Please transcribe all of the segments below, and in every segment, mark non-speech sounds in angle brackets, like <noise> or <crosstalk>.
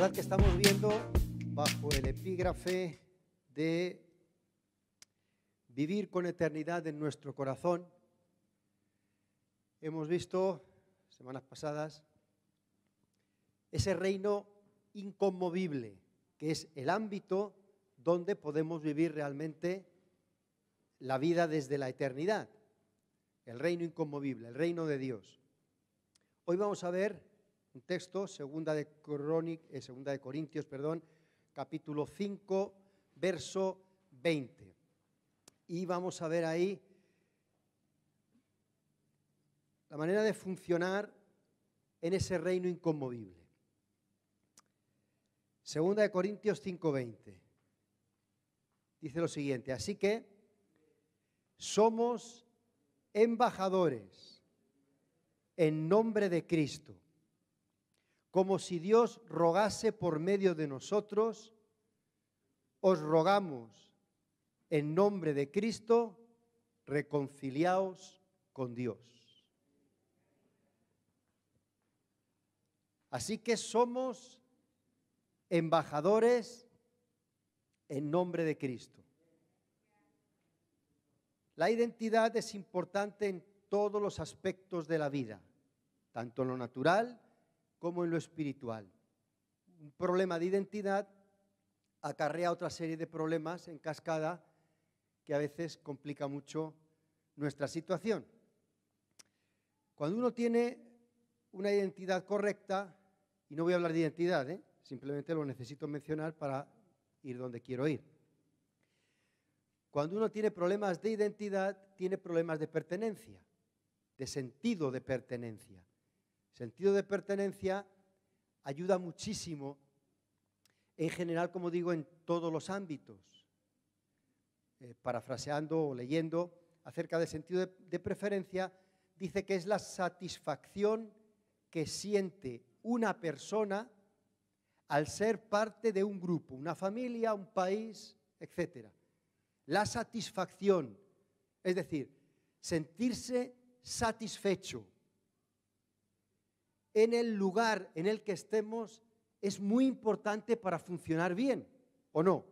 verdad que estamos viendo bajo el epígrafe de vivir con eternidad en nuestro corazón. Hemos visto semanas pasadas ese reino inconmovible, que es el ámbito donde podemos vivir realmente la vida desde la eternidad, el reino inconmovible, el reino de Dios. Hoy vamos a ver texto, segunda de, eh, segunda de Corintios, perdón, capítulo 5, verso 20. Y vamos a ver ahí la manera de funcionar en ese reino inconmovible. Segunda de Corintios 5:20. Dice lo siguiente, así que somos embajadores en nombre de Cristo como si Dios rogase por medio de nosotros, os rogamos en nombre de Cristo, reconciliaos con Dios. Así que somos embajadores en nombre de Cristo. La identidad es importante en todos los aspectos de la vida, tanto en lo natural como en lo espiritual. Un problema de identidad acarrea otra serie de problemas en cascada que a veces complica mucho nuestra situación. Cuando uno tiene una identidad correcta, y no voy a hablar de identidad, ¿eh? simplemente lo necesito mencionar para ir donde quiero ir. Cuando uno tiene problemas de identidad, tiene problemas de pertenencia, de sentido de pertenencia. Sentido de pertenencia ayuda muchísimo, en general, como digo, en todos los ámbitos. Eh, parafraseando o leyendo acerca del sentido de, de preferencia, dice que es la satisfacción que siente una persona al ser parte de un grupo, una familia, un país, etc. La satisfacción, es decir, sentirse satisfecho en el lugar en el que estemos es muy importante para funcionar bien, ¿o no?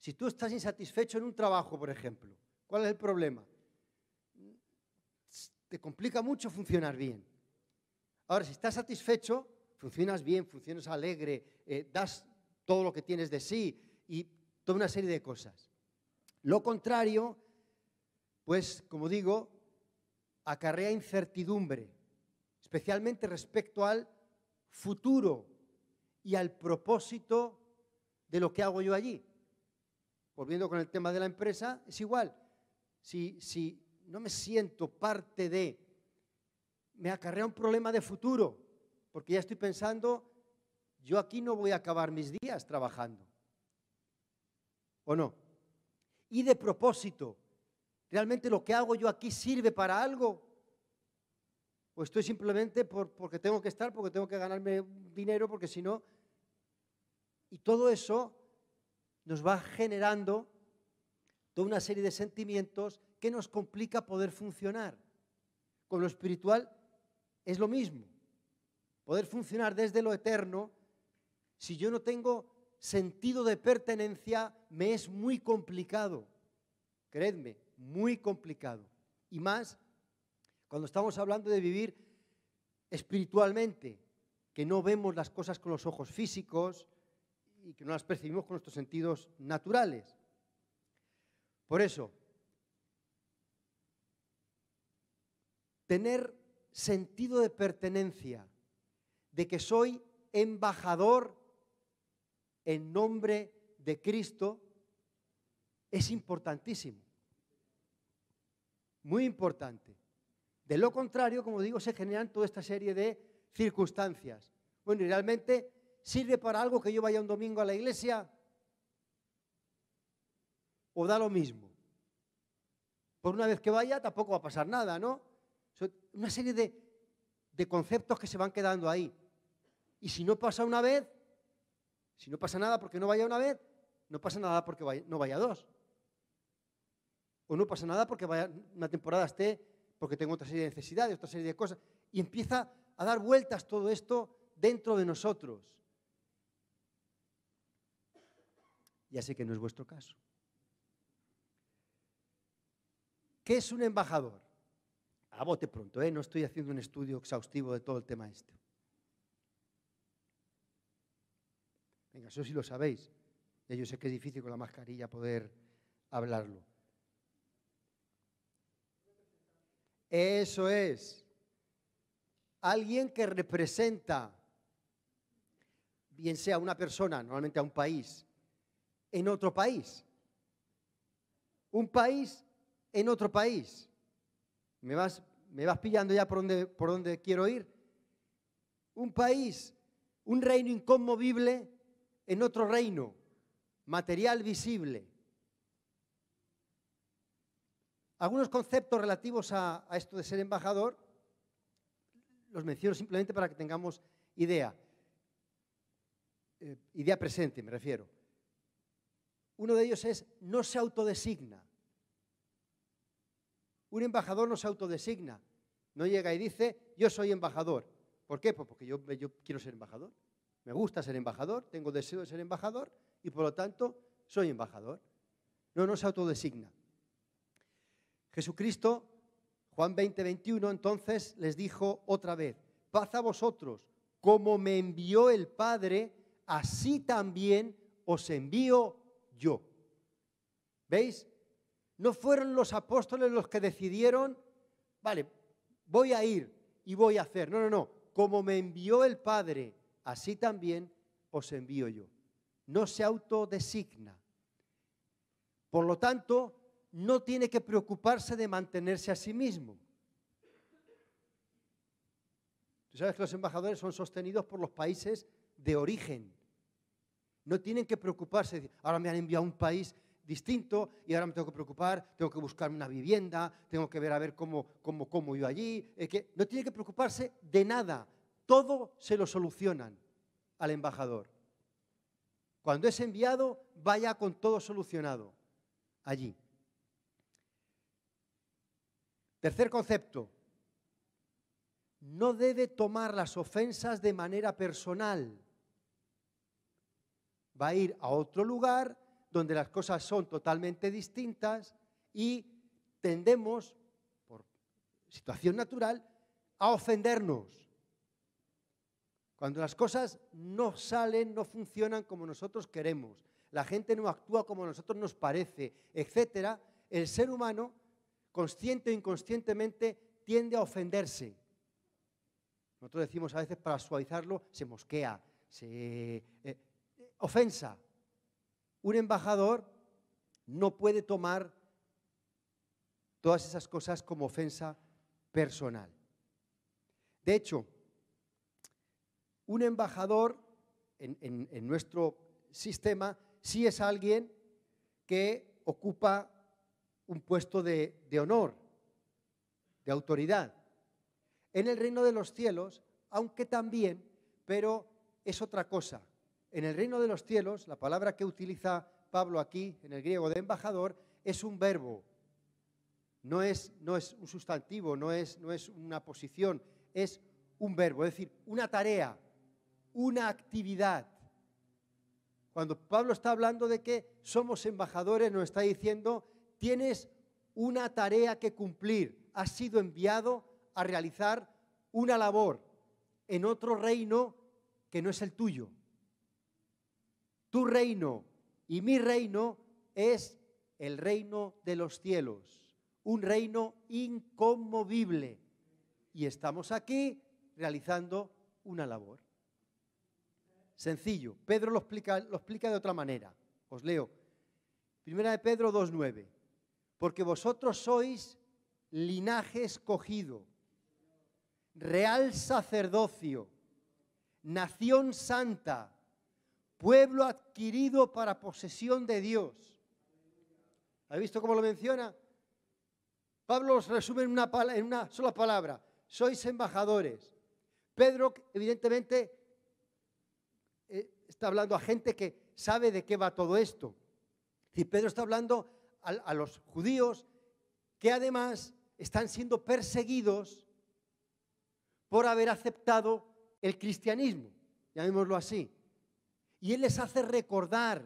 Si tú estás insatisfecho en un trabajo, por ejemplo, ¿cuál es el problema? Te complica mucho funcionar bien. Ahora, si estás satisfecho, funcionas bien, funcionas alegre, eh, das todo lo que tienes de sí y toda una serie de cosas. Lo contrario, pues, como digo, acarrea incertidumbre especialmente respecto al futuro y al propósito de lo que hago yo allí. Volviendo con el tema de la empresa, es igual. Si, si no me siento parte de, me acarrea un problema de futuro, porque ya estoy pensando, yo aquí no voy a acabar mis días trabajando. ¿O no? Y de propósito, ¿realmente lo que hago yo aquí sirve para algo? o estoy simplemente porque tengo que estar, porque tengo que ganarme dinero, porque si no... Y todo eso nos va generando toda una serie de sentimientos que nos complica poder funcionar. Con lo espiritual es lo mismo. Poder funcionar desde lo eterno, si yo no tengo sentido de pertenencia, me es muy complicado. Creedme, muy complicado. Y más cuando estamos hablando de vivir espiritualmente, que no vemos las cosas con los ojos físicos y que no las percibimos con nuestros sentidos naturales. Por eso, tener sentido de pertenencia, de que soy embajador en nombre de Cristo, es importantísimo, muy importante. De lo contrario, como digo, se generan toda esta serie de circunstancias. Bueno, y realmente sirve para algo que yo vaya un domingo a la iglesia o da lo mismo. Por una vez que vaya tampoco va a pasar nada, ¿no? Una serie de, conceptos que se van quedando ahí. Y si no pasa una vez, si no pasa nada porque no vaya una vez, no pasa nada porque no vaya dos. O no pasa nada porque vaya, una temporada esté porque tengo otra serie de necesidades, otra serie de cosas. Y empieza a dar vueltas todo esto dentro de nosotros. Ya sé que no es vuestro caso. ¿Qué es un embajador? A bote pronto, ¿eh? no estoy haciendo un estudio exhaustivo de todo el tema este. Venga, eso sí lo sabéis. yo sé que es difícil con la mascarilla poder hablarlo. Eso es. Alguien que representa, bien sea una persona, normalmente a un país, en otro país. Un país en otro país. ¿Me vas, me vas pillando ya por dónde por donde quiero ir? Un país, un reino inconmovible en otro reino, material visible algunos conceptos relativos a, esto de ser embajador los menciono simplemente para que tengamos idea, eh, idea presente me refiero. Uno de ellos es no se autodesigna. Un embajador no se autodesigna, no llega y dice yo soy embajador. ¿Por qué? Pues porque yo, yo quiero ser embajador, me gusta ser embajador, tengo deseo de ser embajador y por lo tanto soy embajador. No, no se autodesigna. Jesucristo, Juan 20, 21, entonces les dijo otra vez, paz a vosotros, como me envió el Padre, así también os envío yo. ¿Veis? No fueron los apóstoles los que decidieron, vale, voy a ir y voy a hacer. No, no, no. Como me envió el Padre, así también os envío yo. No se autodesigna. Por lo tanto, no tiene que preocuparse de mantenerse a sí mismo. Tú sabes que los embajadores son sostenidos por los países de origen. No tienen que preocuparse, ahora me han enviado a un país distinto y ahora me tengo que preocupar, tengo que buscar una vivienda, tengo que ver a ver cómo, cómo, cómo yo allí. no tiene que preocuparse de nada, todo se lo solucionan al embajador. Cuando es enviado, vaya con todo solucionado allí. Tercer concepto, no debe tomar las ofensas de manera personal. Va a ir a otro lugar donde las cosas son totalmente distintas y tendemos, por situación natural, a ofendernos. Cuando las cosas no salen, no funcionan como nosotros queremos, la gente no actúa como a nosotros nos parece, etc., el ser humano consciente o inconscientemente, tiende a ofenderse. Nosotros decimos a veces para suavizarlo, se mosquea, se eh, ofensa. Un embajador no puede tomar todas esas cosas como ofensa personal. De hecho, un embajador en, en nuestro sistema sí es alguien que ocupa un puesto de, honor, de autoridad. En el reino de los cielos, aunque también, pero es otra cosa. En el reino de los cielos, la palabra que utiliza Pablo aquí, en el griego de embajador, es un verbo, no es, no es un sustantivo, no es, no es una posición, es un verbo, es decir, una tarea, una actividad. Cuando Pablo está hablando de que somos embajadores, nos está diciendo tienes una tarea que cumplir. Has sido enviado a realizar una labor en otro reino que no es el tuyo. Tu reino y mi reino es el reino de los cielos, un reino inconmovible. Y estamos aquí realizando una labor. Sencillo. Pedro lo explica, lo explica de otra manera. Os leo. Primera de Pedro 2.9 porque vosotros sois linaje escogido, real sacerdocio, nación santa, pueblo adquirido para posesión de Dios. ¿Habéis visto cómo lo menciona? Pablo los resume en una, sola palabra, sois embajadores. Pedro, evidentemente, eh, está hablando a gente que sabe de qué va todo esto. Y Pedro está hablando a, los judíos que además están siendo perseguidos por haber aceptado el cristianismo, llamémoslo así. Y Él les hace recordar,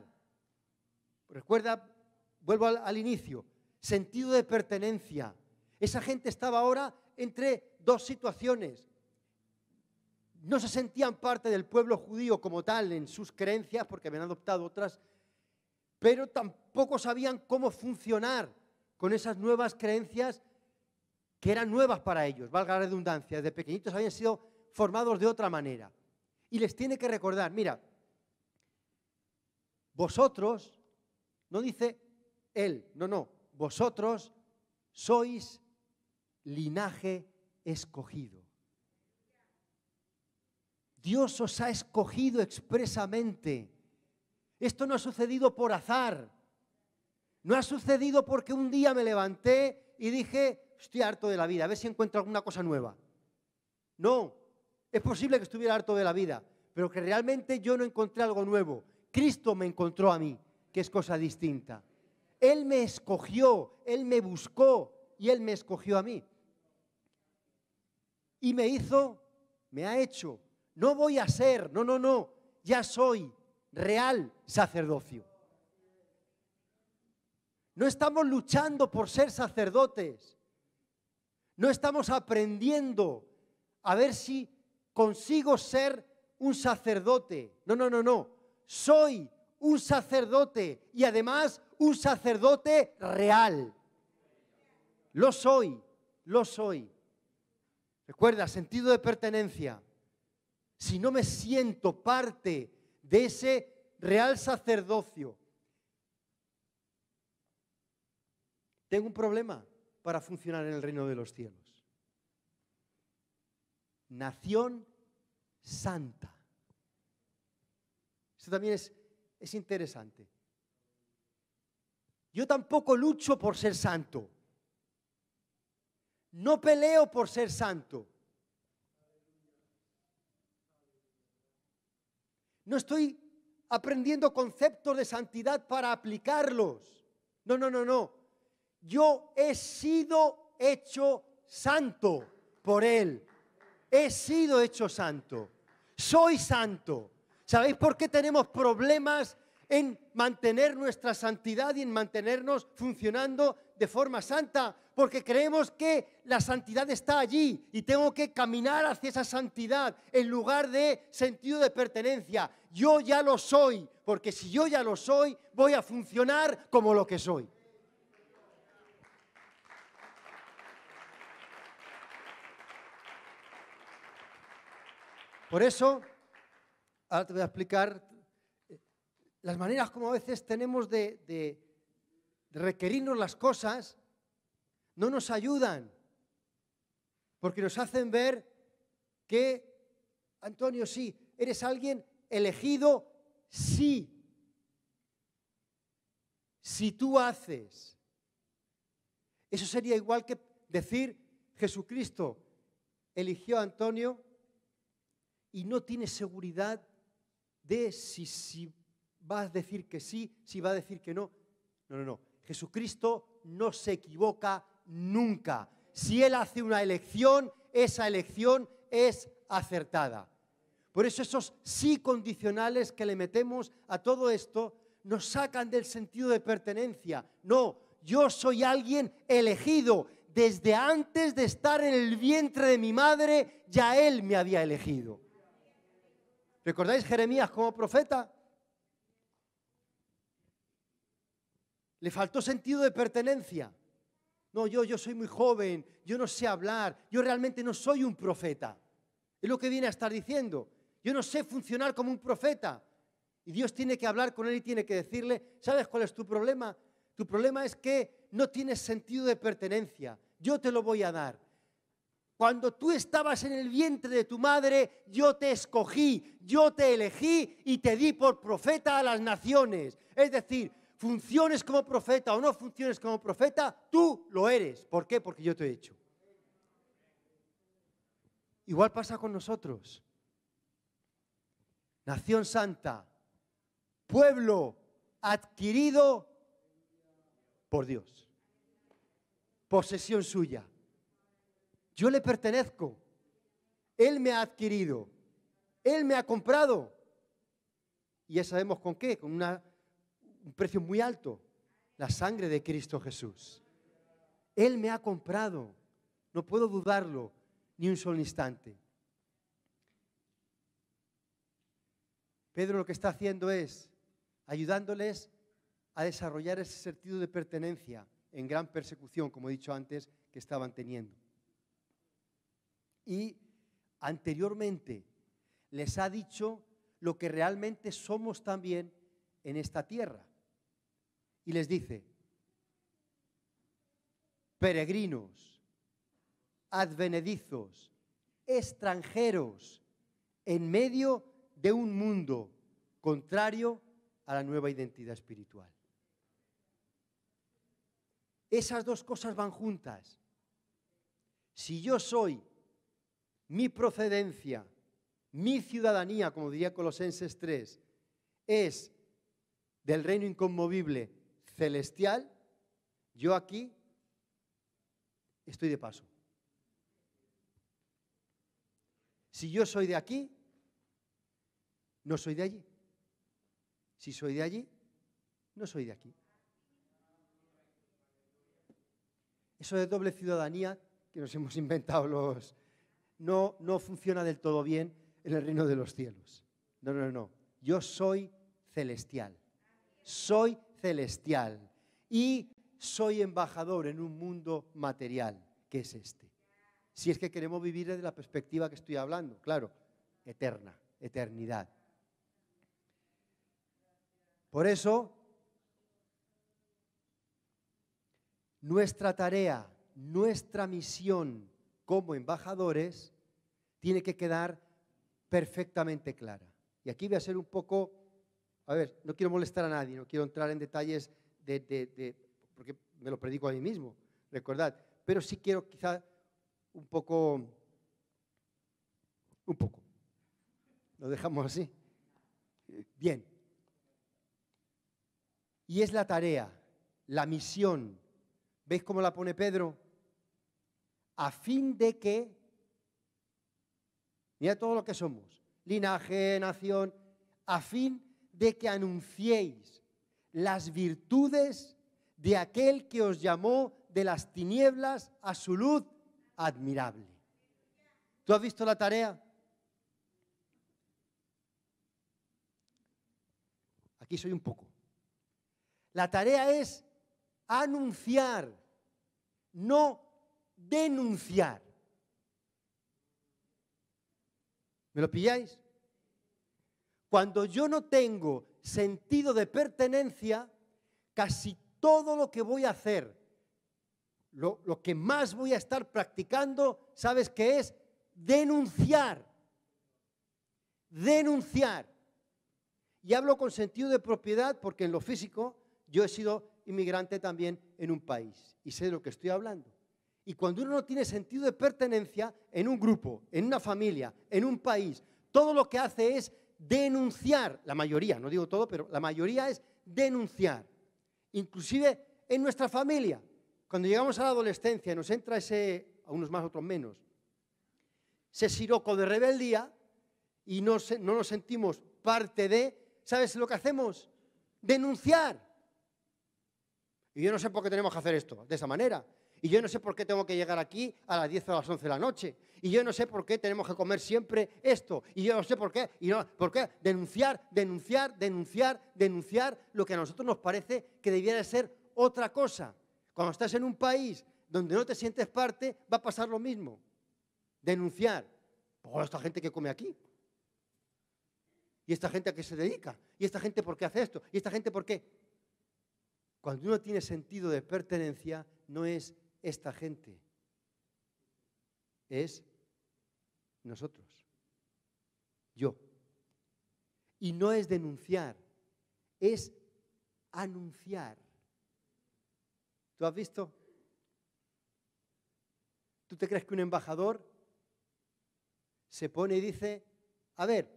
recuerda, vuelvo al, al, inicio, sentido de pertenencia. Esa gente estaba ahora entre dos situaciones. No se sentían parte del pueblo judío como tal en sus creencias porque habían adoptado otras pero tampoco sabían cómo funcionar con esas nuevas creencias que eran nuevas para ellos, valga la redundancia, desde pequeñitos habían sido formados de otra manera. Y les tiene que recordar, mira, vosotros, no dice él, no, no, vosotros sois linaje escogido. Dios os ha escogido expresamente esto no ha sucedido por azar. No ha sucedido porque un día me levanté y dije, estoy harto de la vida, a ver si encuentro alguna cosa nueva. No, es posible que estuviera harto de la vida, pero que realmente yo no encontré algo nuevo. Cristo me encontró a mí, que es cosa distinta. Él me escogió, Él me buscó y Él me escogió a mí. Y me hizo, me ha hecho. No voy a ser, no, no, no, ya soy real sacerdocio. No estamos luchando por ser sacerdotes. No estamos aprendiendo a ver si consigo ser un sacerdote. No, no, no, no. Soy un sacerdote y además un sacerdote real. Lo soy, lo soy. Recuerda, sentido de pertenencia. Si no me siento parte de ese real sacerdocio. Tengo un problema para funcionar en el reino de los cielos. Nación santa. Esto también es, es interesante. Yo tampoco lucho por ser santo. No peleo por ser santo. No estoy aprendiendo conceptos de santidad para aplicarlos. No, no, no, no. Yo he sido hecho santo por Él. He sido hecho santo. Soy santo. ¿Sabéis por qué tenemos problemas en mantener nuestra santidad y en mantenernos funcionando de forma santa? porque creemos que la santidad está allí y tengo que caminar hacia esa santidad en lugar de sentido de pertenencia. Yo ya lo soy, porque si yo ya lo soy, voy a funcionar como lo que soy. Por eso, ahora te voy a explicar eh, las maneras como a veces tenemos de, requerirnos las cosas no nos ayudan, porque nos hacen ver que, Antonio, sí, eres alguien elegido, sí. Si tú haces, eso sería igual que decir, Jesucristo eligió a Antonio y no tiene seguridad de si, si va a decir que sí, si va a decir que no. No, no, no. Jesucristo no se equivoca nunca. Si Él hace una elección, esa elección es acertada. Por eso esos sí condicionales que le metemos a todo esto nos sacan del sentido de pertenencia. No, yo soy alguien elegido. Desde antes de estar en el vientre de mi madre, ya Él me había elegido. ¿Recordáis Jeremías como profeta? Le faltó sentido de pertenencia. No, yo, yo soy muy joven, yo no sé hablar, yo realmente no soy un profeta. Es lo que viene a estar diciendo. Yo no sé funcionar como un profeta. Y Dios tiene que hablar con él y tiene que decirle, ¿sabes cuál es tu problema? Tu problema es que no tienes sentido de pertenencia. Yo te lo voy a dar. Cuando tú estabas en el vientre de tu madre, yo te escogí, yo te elegí y te di por profeta a las naciones. Es decir, funciones como profeta o no funciones como profeta, tú lo eres. ¿Por qué? Porque yo te he hecho. Igual pasa con nosotros. Nación santa, pueblo adquirido por Dios, posesión suya. Yo le pertenezco, Él me ha adquirido, Él me ha comprado. Y ya sabemos con qué, con una un precio muy alto, la sangre de Cristo Jesús. Él me ha comprado, no puedo dudarlo ni un solo instante. Pedro lo que está haciendo es ayudándoles a desarrollar ese sentido de pertenencia en gran persecución, como he dicho antes, que estaban teniendo. Y anteriormente les ha dicho lo que realmente somos también en esta tierra y les dice, peregrinos, advenedizos, extranjeros, en medio de un mundo contrario a la nueva identidad espiritual. Esas dos cosas van juntas. Si yo soy mi procedencia, mi ciudadanía, como diría Colosenses 3, es del reino inconmovible celestial, yo aquí estoy de paso. Si yo soy de aquí, no soy de allí. Si soy de allí, no soy de aquí. Eso de doble ciudadanía que nos hemos <laughs> inventado los... No, no funciona del todo bien en el reino de los cielos. No, no, no. Yo soy celestial. Soy celestial y soy embajador en un mundo material, que es este. Si es que queremos vivir desde la perspectiva que estoy hablando, claro, eterna, eternidad. Por eso, nuestra tarea, nuestra misión como embajadores tiene que quedar perfectamente clara. Y aquí voy a ser un poco a ver, no quiero molestar a nadie, no quiero entrar en detalles de, porque me lo predico a mí mismo, recordad, pero sí quiero quizá un poco, un poco, lo dejamos así, bien. Y es la tarea, la misión, ¿veis cómo la pone Pedro? A fin de que, mira todo lo que somos, linaje, nación, a fin de que anunciéis las virtudes de aquel que os llamó de las tinieblas a su luz admirable. ¿Tú has visto la tarea? Aquí soy un poco. La tarea es anunciar, no denunciar. ¿Me lo pilláis? Cuando yo no tengo sentido de pertenencia, casi todo lo que voy a hacer, lo, que más voy a estar practicando, ¿sabes qué es? Denunciar. Denunciar. Y hablo con sentido de propiedad porque en lo físico yo he sido inmigrante también en un país y sé de lo que estoy hablando. Y cuando uno no tiene sentido de pertenencia en un grupo, en una familia, en un país, todo lo que hace es denunciar, la mayoría, no digo todo, pero la mayoría es denunciar, inclusive en nuestra familia. Cuando llegamos a la adolescencia nos entra ese, a unos más, otros menos, ese siroco de rebeldía y no nos sentimos parte de, ¿sabes lo que hacemos? Denunciar. Y yo no sé por qué tenemos que hacer esto de esa manera. Y yo no sé por qué tengo que llegar aquí a las 10 o a las 11 de la noche. Y yo no sé por qué tenemos que comer siempre esto. Y yo no sé por qué. Y no, ¿Por qué? Denunciar, denunciar, denunciar, denunciar lo que a nosotros nos parece que debiera ser otra cosa. Cuando estás en un país donde no te sientes parte, va a pasar lo mismo. Denunciar. Por pues, esta gente que come aquí. ¿Y esta gente a qué se dedica? ¿Y esta gente por qué hace esto? ¿Y esta gente por qué? Cuando uno tiene sentido de pertenencia, no es esta gente? Es nosotros, yo. Y no es denunciar, es anunciar. ¿Tú has visto? ¿Tú te crees que un embajador se pone y dice, a ver,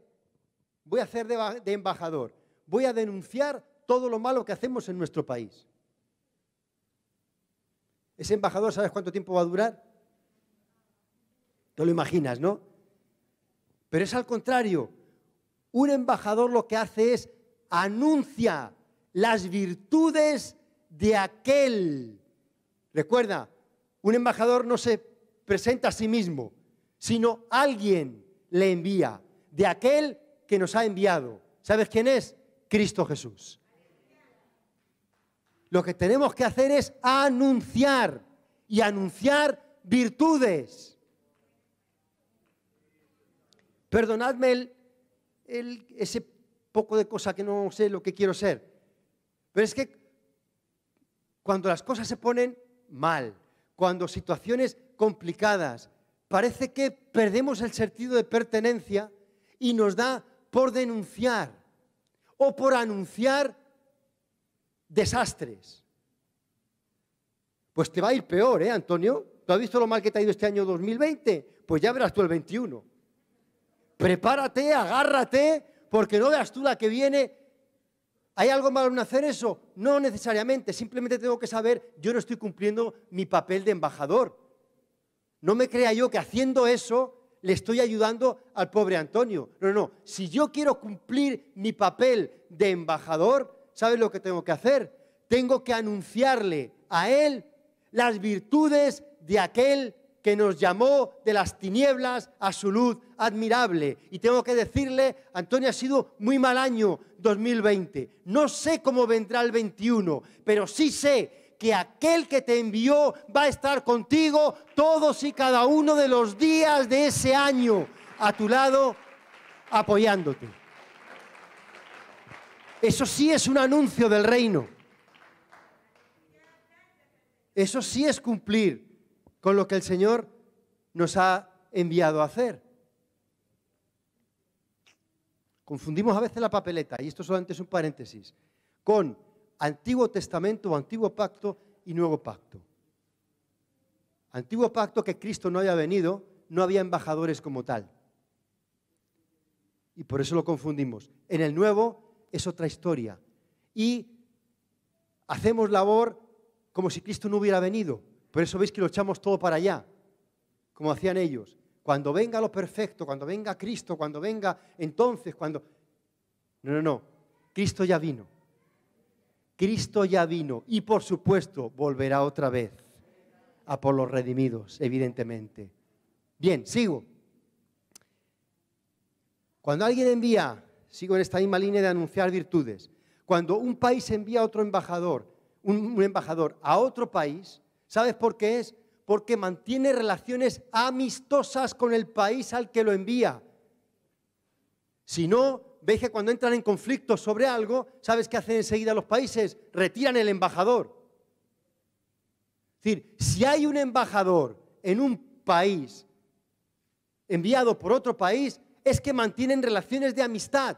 voy a hacer de, embajador, voy a denunciar todo lo malo que hacemos en nuestro país? Ese embajador, ¿sabes cuánto tiempo va a durar? Te lo imaginas, ¿no? Pero es al contrario. Un embajador lo que hace es anuncia las virtudes de aquel. Recuerda, un embajador no se presenta a sí mismo, sino alguien le envía, de aquel que nos ha enviado. ¿Sabes quién es? Cristo Jesús. Lo que tenemos que hacer es anunciar y anunciar virtudes. Perdonadme el, ese poco de cosa que no sé lo que quiero ser. Pero es que cuando las cosas se ponen mal, cuando situaciones complicadas, parece que perdemos el sentido de pertenencia y nos da por denunciar o por anunciar desastres. Pues te va a ir peor, ¿eh, Antonio? ¿Tú has visto lo mal que te ha ido este año 2020? Pues ya verás tú el 21. Prepárate, agárrate, porque no veas tú la que viene. ¿Hay algo malo en hacer eso? No necesariamente, simplemente tengo que saber, yo no estoy cumpliendo mi papel de embajador. No me crea yo que haciendo eso le estoy ayudando al pobre Antonio. No, no, si yo quiero cumplir mi papel de embajador, ¿sabes lo que tengo que hacer? Tengo que anunciarle a Él las virtudes de aquel que nos llamó de las tinieblas a su luz admirable. Y tengo que decirle, Antonio, ha sido muy mal año 2020. No sé cómo vendrá el 21, pero sí sé que aquel que te envió va a estar contigo todos y cada uno de los días de ese año, a tu lado, apoyándote. Eso sí es un anuncio del reino. Eso sí es cumplir con lo que el Señor nos ha enviado a hacer. Confundimos a veces la papeleta, y esto solamente es un paréntesis, con Antiguo Testamento o Antiguo Pacto y Nuevo Pacto. Antiguo Pacto que Cristo no había venido, no había embajadores como tal. Y por eso lo confundimos. En el Nuevo es otra historia. Y hacemos labor como si Cristo no hubiera venido. Por eso veis que lo echamos todo para allá, como hacían ellos. Cuando venga lo perfecto, cuando venga Cristo, cuando venga entonces, cuando... No, no, no. Cristo ya vino. Cristo ya vino y por supuesto volverá otra vez a por los redimidos, evidentemente. Bien, sigo. Cuando alguien envía sigo en esta misma línea de anunciar virtudes. Cuando un país envía a otro embajador, un, embajador a otro país, ¿sabes por qué es? Porque mantiene relaciones amistosas con el país al que lo envía. Si no, veis que cuando entran en conflicto sobre algo, ¿sabes qué hacen enseguida los países? Retiran el embajador. Es decir, si hay un embajador en un país enviado por otro país, es que mantienen relaciones de amistad.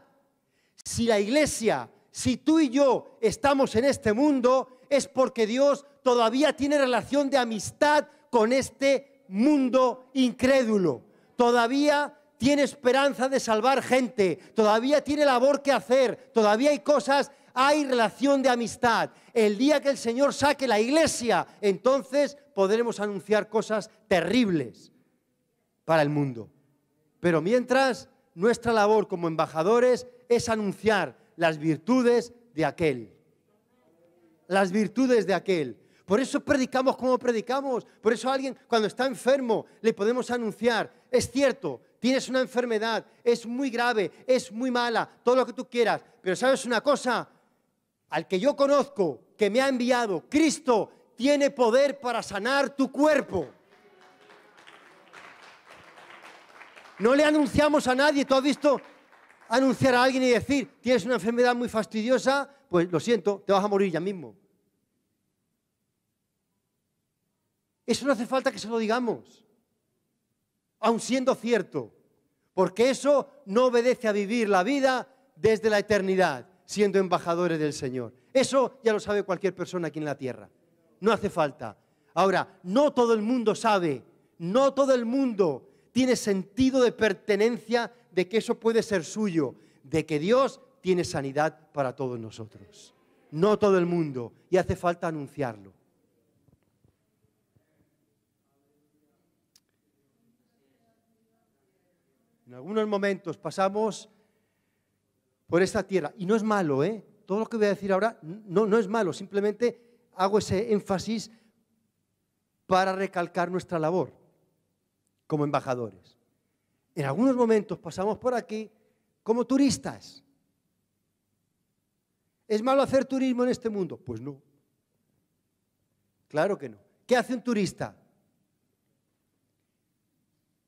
Si la iglesia, si tú y yo estamos en este mundo, es porque Dios todavía tiene relación de amistad con este mundo incrédulo. Todavía tiene esperanza de salvar gente, todavía tiene labor que hacer, todavía hay cosas, hay relación de amistad. El día que el Señor saque la iglesia, entonces podremos anunciar cosas terribles para el mundo. Pero mientras, nuestra labor como embajadores es anunciar las virtudes de aquel. Las virtudes de aquel. Por eso predicamos como predicamos. Por eso alguien cuando está enfermo le podemos anunciar, es cierto, tienes una enfermedad, es muy grave, es muy mala, todo lo que tú quieras. Pero sabes una cosa, al que yo conozco, que me ha enviado, Cristo tiene poder para sanar tu cuerpo. No le anunciamos a nadie, tú has visto anunciar a alguien y decir, tienes una enfermedad muy fastidiosa, pues lo siento, te vas a morir ya mismo. Eso no hace falta que se lo digamos, aun siendo cierto, porque eso no obedece a vivir la vida desde la eternidad, siendo embajadores del Señor. Eso ya lo sabe cualquier persona aquí en la tierra. No hace falta. Ahora, no todo el mundo sabe, no todo el mundo tiene sentido de pertenencia de que eso puede ser suyo, de que Dios tiene sanidad para todos nosotros. No todo el mundo, y hace falta anunciarlo. En algunos momentos pasamos por esta tierra, y no es malo, ¿eh? Todo lo que voy a decir ahora no, no es malo, simplemente hago ese énfasis para recalcar nuestra labor como embajadores. En algunos momentos pasamos por aquí como turistas. ¿Es malo hacer turismo en este mundo? Pues no. Claro que no. ¿Qué hace un turista?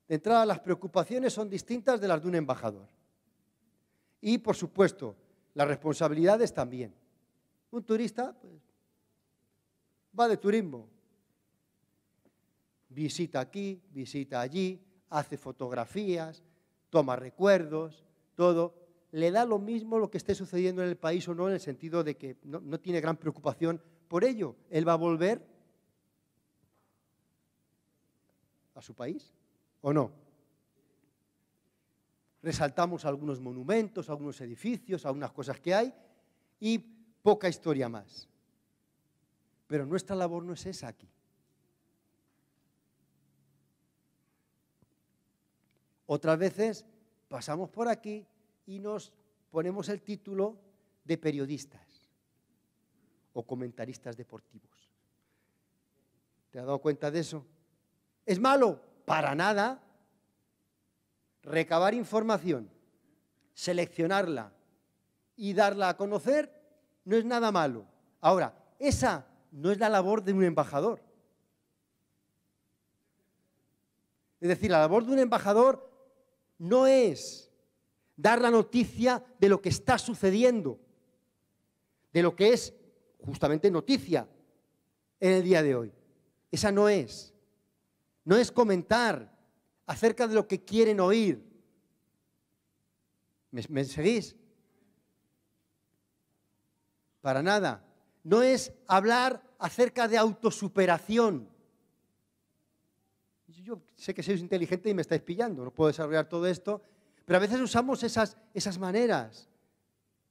De entrada, las preocupaciones son distintas de las de un embajador. Y, por supuesto, las responsabilidades también. Un turista pues, va de turismo. Visita aquí, visita allí, hace fotografías, toma recuerdos, todo. Le da lo mismo lo que esté sucediendo en el país o no, en el sentido de que no, tiene gran preocupación por ello. Él va a volver a su país o no. Resaltamos algunos monumentos, algunos edificios, algunas cosas que hay y poca historia más. Pero nuestra labor no es esa aquí. Otras veces pasamos por aquí y nos ponemos el título de periodistas o comentaristas deportivos. ¿Te has dado cuenta de eso? ¿Es malo? Para nada. Recabar información, seleccionarla y darla a conocer no es nada malo. Ahora, esa no es la labor de un embajador. Es decir, la labor de un embajador no es dar la noticia de lo que está sucediendo, de lo que es justamente noticia en el día de hoy. Esa no es. No es comentar acerca de lo que quieren oír. ¿Me, seguís? Para nada. No es hablar acerca de autosuperación sé que sois inteligentes y me estáis pillando, no puedo desarrollar todo esto, pero a veces usamos esas, esas maneras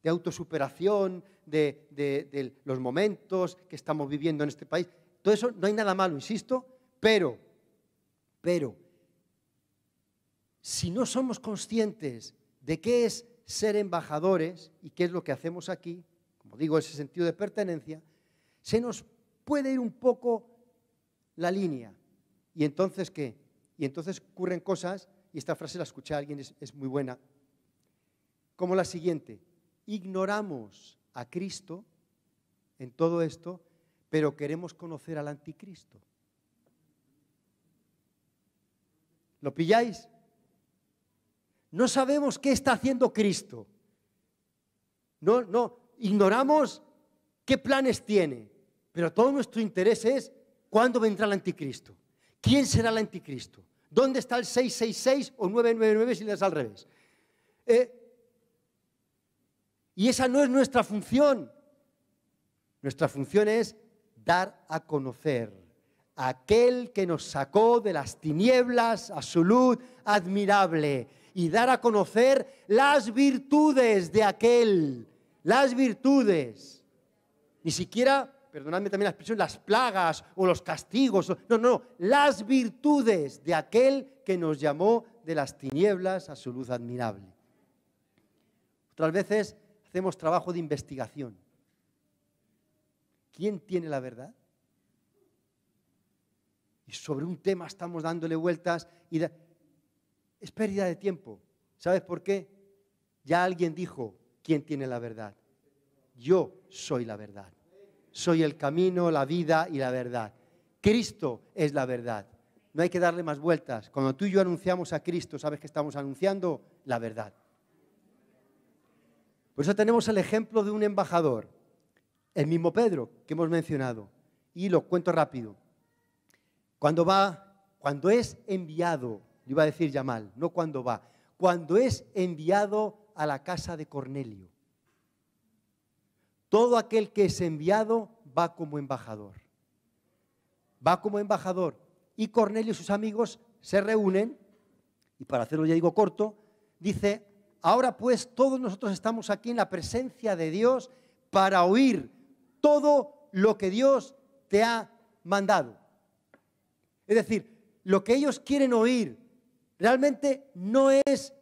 de autosuperación, de, los momentos que estamos viviendo en este país. Todo eso no hay nada malo, insisto, pero, pero, si no somos conscientes de qué es ser embajadores y qué es lo que hacemos aquí, como digo, ese sentido de pertenencia, se nos puede ir un poco la línea. ¿Y entonces qué? Y entonces ocurren cosas, y esta frase la escuché a alguien, es, es muy buena, como la siguiente, ignoramos a Cristo en todo esto, pero queremos conocer al anticristo. ¿Lo pilláis? No sabemos qué está haciendo Cristo. No, no, ignoramos qué planes tiene, pero todo nuestro interés es cuándo vendrá el anticristo. ¿Quién será el anticristo? ¿Dónde está el 666 o 999 si le al revés? Eh, y esa no es nuestra función. Nuestra función es dar a conocer a aquel que nos sacó de las tinieblas a su luz admirable y dar a conocer las virtudes de aquel, las virtudes. Ni siquiera perdonadme también la expresión, las plagas o los castigos. No, no, las virtudes de aquel que nos llamó de las tinieblas a su luz admirable. Otras veces hacemos trabajo de investigación. ¿Quién tiene la verdad? Y sobre un tema estamos dándole vueltas y es pérdida de tiempo. ¿Sabes por qué? Ya alguien dijo, ¿quién tiene la verdad? Yo soy la verdad soy el camino, la vida y la verdad. Cristo es la verdad. No hay que darle más vueltas. Cuando tú y yo anunciamos a Cristo, sabes que estamos anunciando la verdad. Por eso tenemos el ejemplo de un embajador, el mismo Pedro que hemos mencionado. Y lo cuento rápido. Cuando va, cuando es enviado, iba a decir ya mal, no cuando va, cuando es enviado a la casa de Cornelio. Todo aquel que es enviado va como embajador. Va como embajador. Y Cornelio y sus amigos se reúnen, y para hacerlo ya digo corto, dice, ahora pues todos nosotros estamos aquí en la presencia de Dios para oír todo lo que Dios te ha mandado. Es decir, lo que ellos quieren oír realmente no es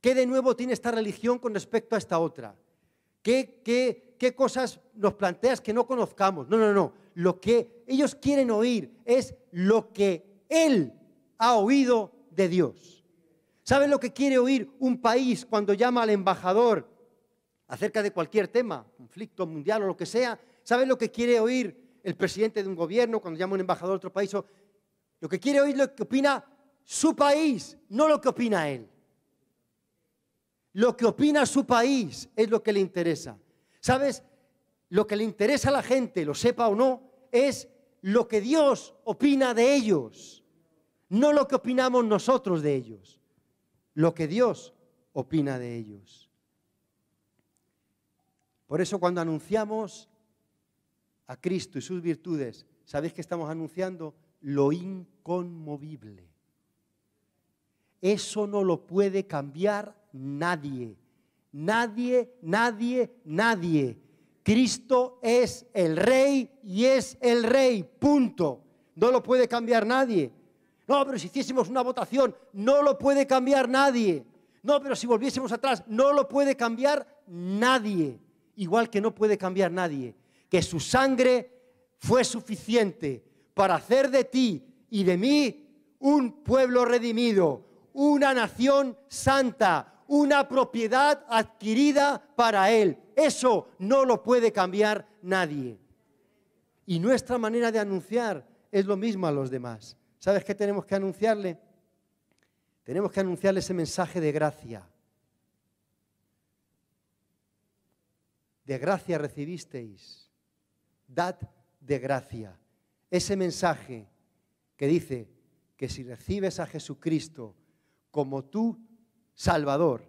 qué de nuevo tiene esta religión con respecto a esta otra ¿Qué, cosas nos planteas que no conozcamos? No, no, no. Lo que ellos quieren oír es lo que Él ha oído de Dios. ¿Saben lo que quiere oír un país cuando llama al embajador acerca de cualquier tema, conflicto mundial o lo que sea? ¿Saben lo que quiere oír el presidente de un gobierno cuando llama a un embajador de otro país? lo que quiere oír es lo que opina su país, no lo que opina él. Lo que opina su país es lo que le interesa. ¿Sabes? Lo que le interesa a la gente, lo sepa o no, es lo que Dios opina de ellos, no lo que opinamos nosotros de ellos, lo que Dios opina de ellos. Por eso cuando anunciamos a Cristo y sus virtudes, ¿sabéis que estamos anunciando? Lo inconmovible. Eso no lo puede cambiar nadie. Nadie, nadie, nadie. Cristo es el rey y es el rey. Punto. No lo puede cambiar nadie. No, pero si hiciésemos una votación, no lo puede cambiar nadie. No, pero si volviésemos atrás, no lo puede cambiar nadie. Igual que no puede cambiar nadie. Que su sangre fue suficiente para hacer de ti y de mí un pueblo redimido, una nación santa, una propiedad adquirida para Él. Eso no lo puede cambiar nadie. Y nuestra manera de anunciar es lo mismo a los demás. ¿Sabes qué tenemos que anunciarle? Tenemos que anunciarle ese mensaje de gracia. De gracia recibisteis. Dad de gracia. Ese mensaje que dice que si recibes a Jesucristo como tú Salvador,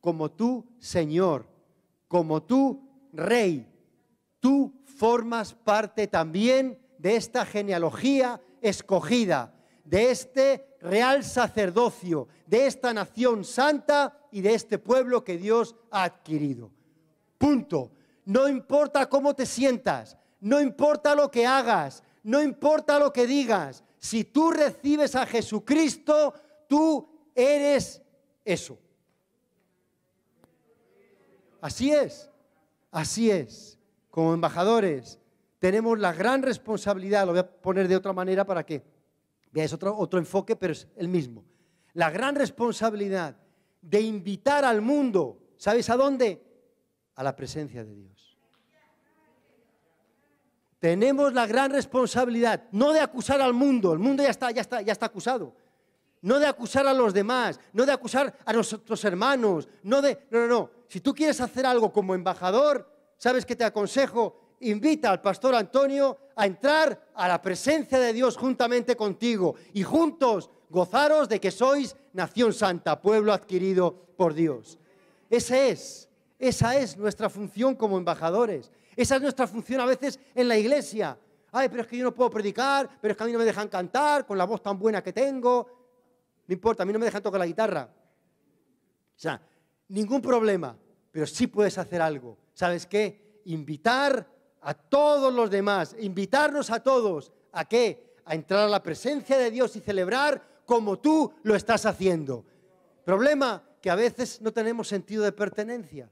como tú Señor, como tú Rey. Tú formas parte también de esta genealogía escogida, de este real sacerdocio, de esta nación santa y de este pueblo que Dios ha adquirido. Punto. No importa cómo te sientas, no importa lo que hagas, no importa lo que digas, si tú recibes a Jesucristo, tú eres eso. Así es, así es. Como embajadores tenemos la gran responsabilidad, lo voy a poner de otra manera para que veáis otro, enfoque, pero es el mismo. La gran responsabilidad de invitar al mundo, ¿sabes a dónde? A la presencia de Dios. Tenemos la gran responsabilidad, no de acusar al mundo, el mundo ya está, ya ya está acusado no de acusar a los demás, no de acusar a nuestros hermanos, no de... No, no, no. Si tú quieres hacer algo como embajador, ¿sabes qué te aconsejo? Invita al pastor Antonio a entrar a la presencia de Dios juntamente contigo y juntos gozaros de que sois nación santa, pueblo adquirido por Dios. Esa es, esa es nuestra función como embajadores. Esa es nuestra función a veces en la iglesia. Ay, pero es que yo no puedo predicar, pero es que a mí no me dejan cantar con la voz tan buena que tengo. No importa, a mí no me dejan tocar la guitarra. O sea, ningún problema, pero sí puedes hacer algo. ¿Sabes qué? Invitar a todos los demás, invitarnos a todos. ¿A qué? A entrar a la presencia de Dios y celebrar como tú lo estás haciendo. Problema que a veces no tenemos sentido de pertenencia.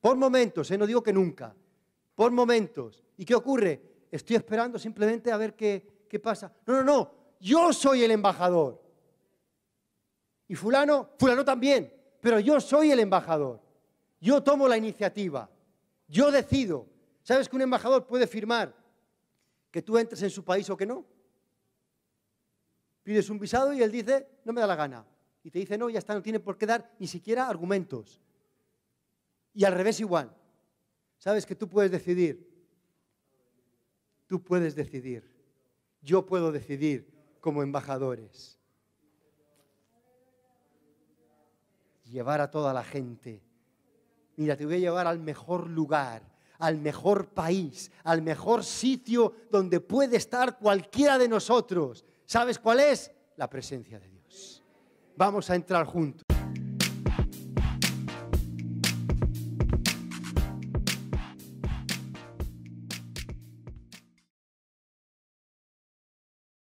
Por momentos, ¿eh? no digo que nunca, por momentos. ¿Y qué ocurre? Estoy esperando simplemente a ver qué, qué pasa. No, no, no, yo soy el embajador. Y fulano, fulano también, pero yo soy el embajador. Yo tomo la iniciativa. Yo decido. ¿Sabes que un embajador puede firmar que tú entres en su país o que no? Pides un visado y él dice, no me da la gana. Y te dice, no, ya está, no tiene por qué dar ni siquiera argumentos. Y al revés igual. ¿Sabes que tú puedes decidir? Tú puedes decidir. Yo puedo decidir como embajadores. llevar a toda la gente. Mira, te voy a llevar al mejor lugar, al mejor país, al mejor sitio donde puede estar cualquiera de nosotros. ¿Sabes cuál es? La presencia de Dios. Vamos a entrar juntos.